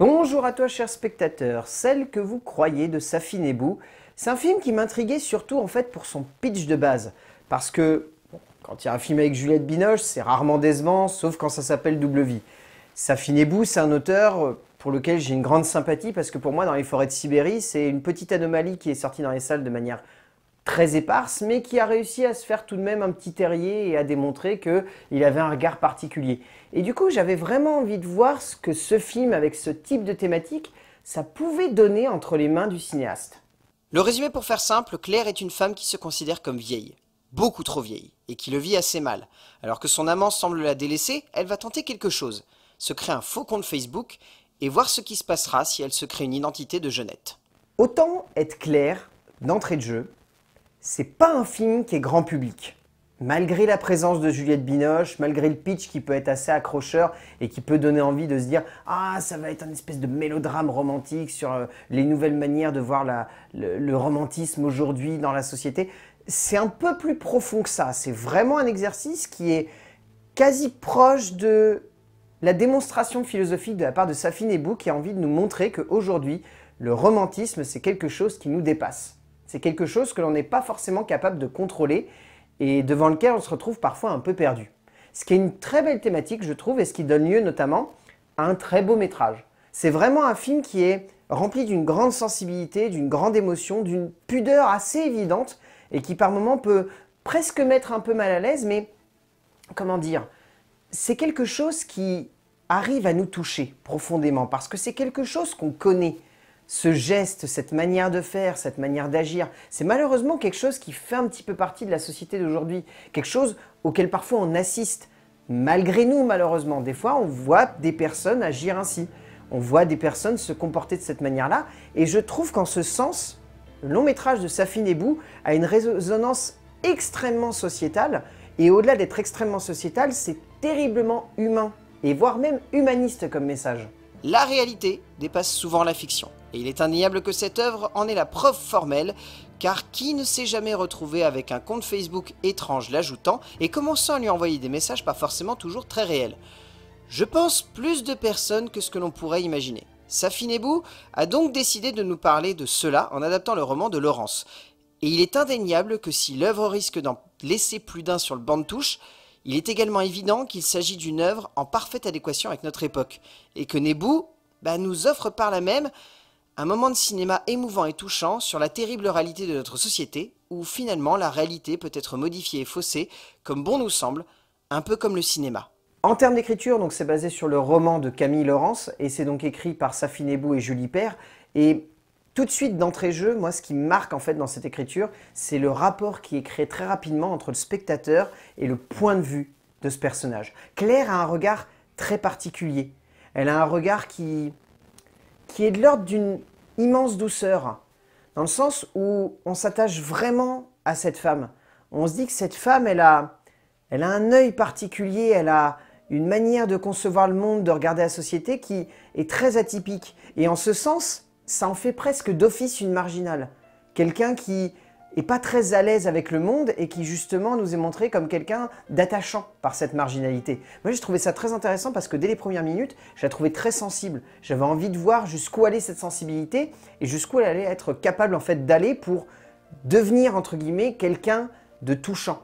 Bonjour à toi cher spectateur, celle que vous croyez de Safine Ebou. C'est un film qui m'intriguait surtout en fait pour son pitch de base. Parce que quand il y a un film avec Juliette Binoche, c'est rarement décevant, sauf quand ça s'appelle Double Vie. Safine Ebou, c'est un auteur euh, pour lequel j'ai une grande sympathie parce que pour moi dans les forêts de Sibérie, c'est une petite anomalie qui est sortie dans les salles de manière très éparse, mais qui a réussi à se faire tout de même un petit terrier et à démontrer qu'il avait un regard particulier. Et du coup, j'avais vraiment envie de voir ce que ce film, avec ce type de thématique, ça pouvait donner entre les mains du cinéaste. Le résumé pour faire simple, Claire est une femme qui se considère comme vieille, beaucoup trop vieille, et qui le vit assez mal. Alors que son amant semble la délaisser, elle va tenter quelque chose, se créer un faux compte Facebook, et voir ce qui se passera si elle se crée une identité de jeunette. Autant être Claire d'entrée de jeu, c'est pas un film qui est grand public. Malgré la présence de Juliette Binoche, malgré le pitch qui peut être assez accrocheur et qui peut donner envie de se dire Ah, ça va être un espèce de mélodrame romantique sur euh, les nouvelles manières de voir le, romantisme aujourd'hui dans la société, c'est un peu plus profond que ça. C'est vraiment un exercice qui est quasi proche de la démonstration philosophique de la part de Safine Ebou qui a envie de nous montrer qu'aujourd'hui, le romantisme, c'est quelque chose qui nous dépasse. C'est quelque chose que l'on n'est pas forcément capable de contrôler et devant lequel on se retrouve parfois un peu perdu. Ce qui est une très belle thématique, je trouve, et ce qui donne lieu notamment à un très beau métrage. C'est vraiment un film qui est rempli d'une grande sensibilité, d'une grande émotion, d'une pudeur assez évidente, et qui par moments peut presque mettre un peu mal à l'aise, mais comment dire, c'est quelque chose qui arrive à nous toucher profondément, parce que c'est quelque chose qu'on connaît, ce geste, cette manière de faire, cette manière d'agir, c'est malheureusement quelque chose qui fait un petit peu partie de la société d'aujourd'hui, quelque chose auquel parfois on assiste, malgré nous malheureusement. Des fois, on voit des personnes agir ainsi, on voit des personnes se comporter de cette manière-là, et je trouve qu'en ce sens, le long métrage de Safin Ebou a une résonance extrêmement sociétale, et au-delà d'être extrêmement sociétal, c'est terriblement humain, et voire même humaniste comme message. La réalité dépasse souvent la fiction, et il est indéniable que cette œuvre en est la preuve formelle, car qui ne s'est jamais retrouvé avec un compte Facebook étrange l'ajoutant et commençant à lui envoyer des messages pas forcément toujours très réels Je pense plus de personnes que ce que l'on pourrait imaginer. Safinebou a donc décidé de nous parler de cela en adaptant le roman de Laurence. Et il est indéniable que si l'œuvre risque d'en laisser plus d'un sur le banc de touche, il est également évident qu'il s'agit d'une œuvre en parfaite adéquation avec notre époque, et que Nebou bah, nous offre par là même un moment de cinéma émouvant et touchant sur la terrible réalité de notre société, où finalement la réalité peut être modifiée et faussée, comme bon nous semble, un peu comme le cinéma. En termes d'écriture, donc c'est basé sur le roman de Camille Laurence, et c'est donc écrit par Safi Nebou et Julie Père, et tout de suite d'entrée jeu, moi ce qui me marque en fait dans cette écriture, c'est le rapport qui est créé très rapidement entre le spectateur et le point de vue de ce personnage. Claire a un regard très particulier. Elle a un regard qui, qui est de l'ordre d'une immense douceur, dans le sens où on s'attache vraiment à cette femme. On se dit que cette femme, elle a, elle a un œil particulier, elle a une manière de concevoir le monde, de regarder la société qui est très atypique. Et en ce sens, ça en fait presque d'office une marginale. Quelqu'un qui est pas très à l'aise avec le monde et qui justement nous est montré comme quelqu'un d'attachant par cette marginalité. Moi j'ai trouvé ça très intéressant parce que dès les premières minutes, je la trouvais très sensible. J'avais envie de voir jusqu'où allait cette sensibilité et jusqu'où elle allait être capable en fait d'aller pour devenir entre guillemets quelqu'un de touchant.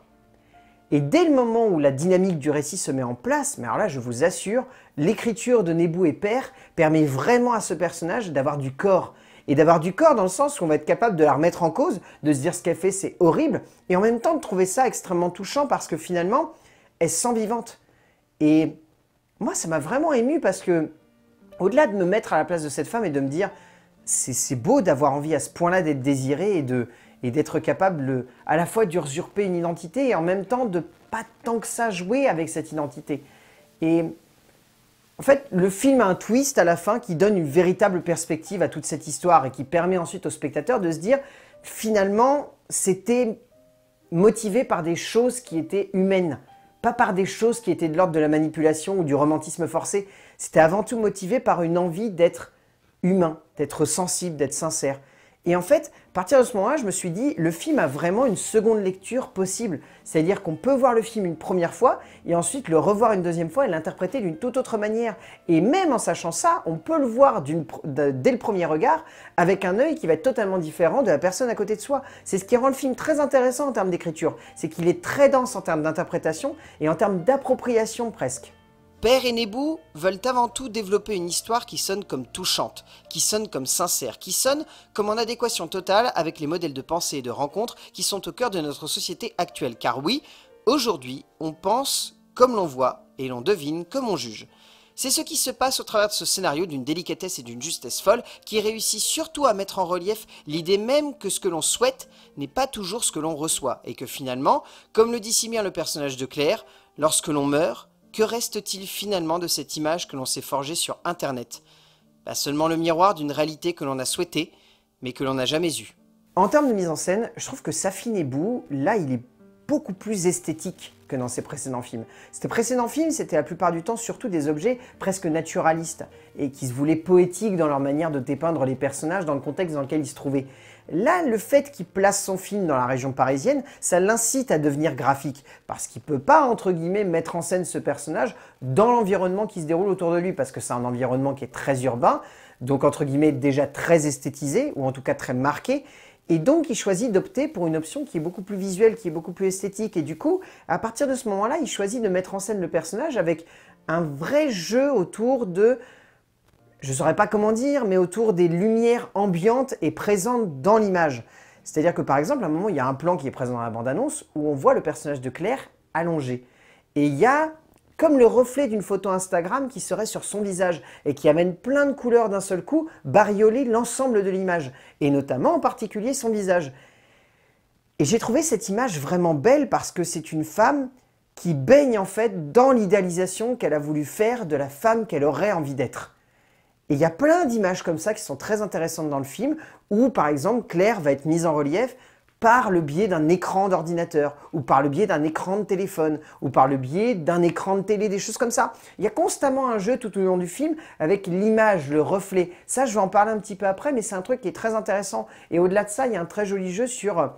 Et dès le moment où la dynamique du récit se met en place, mais alors là, je vous assure, l'écriture de Nebu et Père permet vraiment à ce personnage d'avoir du corps. Et d'avoir du corps dans le sens où on va être capable de la remettre en cause, de se dire ce qu'elle fait, c'est horrible, et en même temps de trouver ça extrêmement touchant parce que finalement, elle sent vivante. Et moi, ça m'a vraiment ému parce que, au-delà de me mettre à la place de cette femme et de me dire, c'est beau d'avoir envie à ce point-là d'être désirée et de, et d'être capable à la fois d'usurper une identité et en même temps de pas tant que ça jouer avec cette identité. Et en fait, le film a un twist à la fin qui donne une véritable perspective à toute cette histoire et qui permet ensuite au spectateur de se dire finalement, c'était motivé par des choses qui étaient humaines, pas par des choses qui étaient de l'ordre de la manipulation ou du romantisme forcé. C'était avant tout motivé par une envie d'être humain, d'être sensible, d'être sincère. Et en fait, à partir de ce moment-là, je me suis dit, le film a vraiment une seconde lecture possible. C'est-à-dire qu'on peut voir le film une première fois et ensuite le revoir une deuxième fois et l'interpréter d'une toute autre manière. Et même en sachant ça, on peut le voir dès le premier regard avec un œil qui va être totalement différent de la personne à côté de soi. C'est ce qui rend le film très intéressant en termes d'écriture. C'est qu'il est très dense en termes d'interprétation et en termes d'appropriation presque. Père et Nebu veulent avant tout développer une histoire qui sonne comme touchante, qui sonne comme sincère, qui sonne comme en adéquation totale avec les modèles de pensée et de rencontre qui sont au cœur de notre société actuelle. Car oui, aujourd'hui, on pense comme l'on voit et l'on devine comme on juge. C'est ce qui se passe au travers de ce scénario d'une délicatesse et d'une justesse folle qui réussit surtout à mettre en relief l'idée même que ce que l'on souhaite n'est pas toujours ce que l'on reçoit et que finalement, comme le dit si bien le personnage de Claire, lorsque l'on meurt, que reste-t-il finalement de cette image que l'on s'est forgée sur Internet Pas seulement le miroir d'une réalité que l'on a souhaitée, mais que l'on n'a jamais eue. En termes de mise en scène, je trouve que Safine et Bou, là, il est beaucoup plus esthétique que dans ses précédents films. Ses précédents films, c'était la plupart du temps surtout des objets presque naturalistes et qui se voulaient poétiques dans leur manière de dépeindre les personnages dans le contexte dans lequel ils se trouvaient. Là, le fait qu'il place son film dans la région parisienne, ça l'incite à devenir graphique, parce qu'il ne peut pas, entre guillemets, mettre en scène ce personnage dans l'environnement qui se déroule autour de lui, parce que c'est un environnement qui est très urbain, donc entre guillemets déjà très esthétisé, ou en tout cas très marqué, et donc, il choisit d'opter pour une option qui est beaucoup plus visuelle, qui est beaucoup plus esthétique. Et du coup, à partir de ce moment-là, il choisit de mettre en scène le personnage avec un vrai jeu autour de je ne saurais pas comment dire, mais autour des lumières ambiantes et présentes dans l'image. C'est-à-dire que par exemple, à un moment, il y a un plan qui est présent dans la bande-annonce où on voit le personnage de Claire allongé. Et il y a comme le reflet d'une photo Instagram qui serait sur son visage et qui amène plein de couleurs d'un seul coup barioler l'ensemble de l'image, et notamment en particulier son visage. Et j'ai trouvé cette image vraiment belle parce que c'est une femme qui baigne en fait dans l'idéalisation qu'elle a voulu faire de la femme qu'elle aurait envie d'être. Et il y a plein d'images comme ça qui sont très intéressantes dans le film, où par exemple Claire va être mise en relief par le biais d'un écran d'ordinateur, ou par le biais d'un écran de téléphone, ou par le biais d'un écran de télé, des choses comme ça. Il y a constamment un jeu tout au long du film avec l'image, le reflet. Ça, je vais en parler un petit peu après, mais c'est un truc qui est très intéressant. Et au-delà de ça, il y a un très joli jeu sur euh,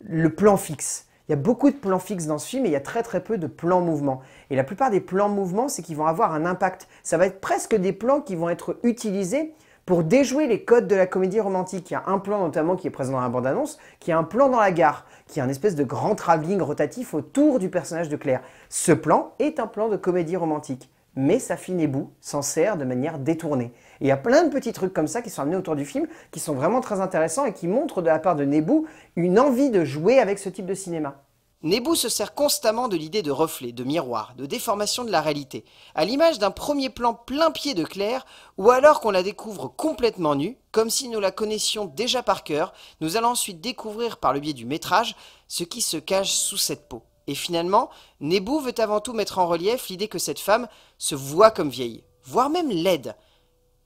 le plan fixe. Il y a beaucoup de plans fixes dans ce film et il y a très très peu de plans mouvements. Et la plupart des plans mouvements, c'est qu'ils vont avoir un impact. Ça va être presque des plans qui vont être utilisés pour déjouer les codes de la comédie romantique. Il y a un plan notamment qui est présent dans la bande-annonce, qui est un plan dans la gare, qui est un espèce de grand travelling rotatif autour du personnage de Claire. Ce plan est un plan de comédie romantique mais sa fille Nebu s'en sert de manière détournée. Et il y a plein de petits trucs comme ça qui sont amenés autour du film, qui sont vraiment très intéressants et qui montrent de la part de Nebu une envie de jouer avec ce type de cinéma. Nebu se sert constamment de l'idée de reflet, de miroir, de déformation de la réalité, à l'image d'un premier plan plein pied de Claire, ou alors qu'on la découvre complètement nue, comme si nous la connaissions déjà par cœur, nous allons ensuite découvrir par le biais du métrage ce qui se cache sous cette peau. Et finalement, Nebu veut avant tout mettre en relief l'idée que cette femme se voit comme vieille, voire même laide,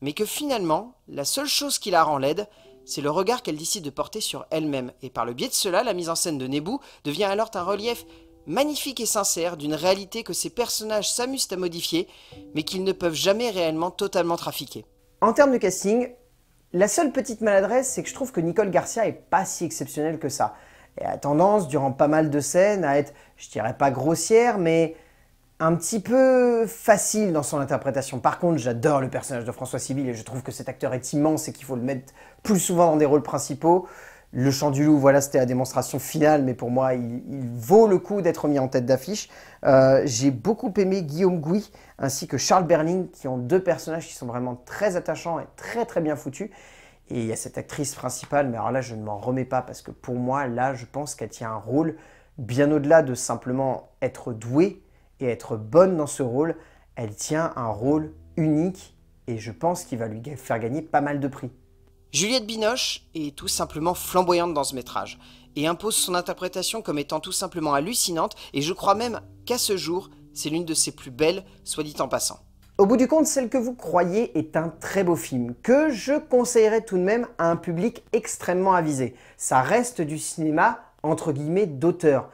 mais que finalement, la seule chose qui la rend laide, c'est le regard qu'elle décide de porter sur elle-même, et par le biais de cela, la mise en scène de Nebu devient alors un relief magnifique et sincère d'une réalité que ces personnages s'amusent à modifier, mais qu'ils ne peuvent jamais réellement totalement trafiquer. En termes de casting, la seule petite maladresse, c'est que je trouve que Nicole Garcia est pas si exceptionnelle que ça et a tendance, durant pas mal de scènes, à être, je dirais pas grossière, mais un petit peu facile dans son interprétation. Par contre, j'adore le personnage de François Civil et je trouve que cet acteur est immense et qu'il faut le mettre plus souvent dans des rôles principaux. Le Chant du Loup, voilà, c'était la démonstration finale, mais pour moi, il, vaut le coup d'être mis en tête d'affiche. Euh, j'ai beaucoup aimé Guillaume Gouy ainsi que Charles Berling, qui ont deux personnages qui sont vraiment très attachants et très très bien foutus. Et il y a cette actrice principale, mais alors là, je ne m'en remets pas parce que pour moi, là, je pense qu'elle tient un rôle bien au-delà de simplement être douée et être bonne dans ce rôle. Elle tient un rôle unique et je pense qu'il va lui faire gagner pas mal de prix. Juliette Binoche est tout simplement flamboyante dans ce métrage et impose son interprétation comme étant tout simplement hallucinante et je crois même qu'à ce jour, c'est l'une de ses plus belles, soit dit en passant. Au bout du compte, Celle que vous croyez est un très beau film, que je conseillerais tout de même à un public extrêmement avisé. Ça reste du cinéma, entre guillemets, d'auteur.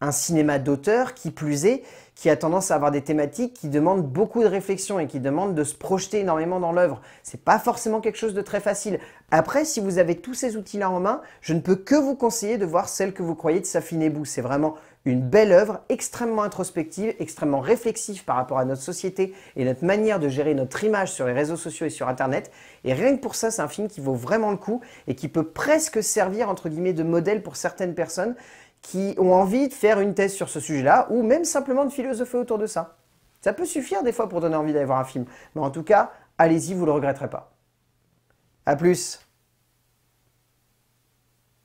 Un cinéma d'auteur qui plus est, qui a tendance à avoir des thématiques qui demandent beaucoup de réflexion et qui demandent de se projeter énormément dans l'œuvre. C'est pas forcément quelque chose de très facile. Après, si vous avez tous ces outils-là en main, je ne peux que vous conseiller de voir celle que vous croyez de Safine C'est vraiment une belle œuvre extrêmement introspective, extrêmement réflexive par rapport à notre société et notre manière de gérer notre image sur les réseaux sociaux et sur Internet. Et rien que pour ça, c'est un film qui vaut vraiment le coup et qui peut presque servir entre guillemets de modèle pour certaines personnes qui ont envie de faire une thèse sur ce sujet-là, ou même simplement de philosopher autour de ça. Ça peut suffire des fois pour donner envie d'aller voir un film. Mais en tout cas, allez-y, vous ne le regretterez pas. A plus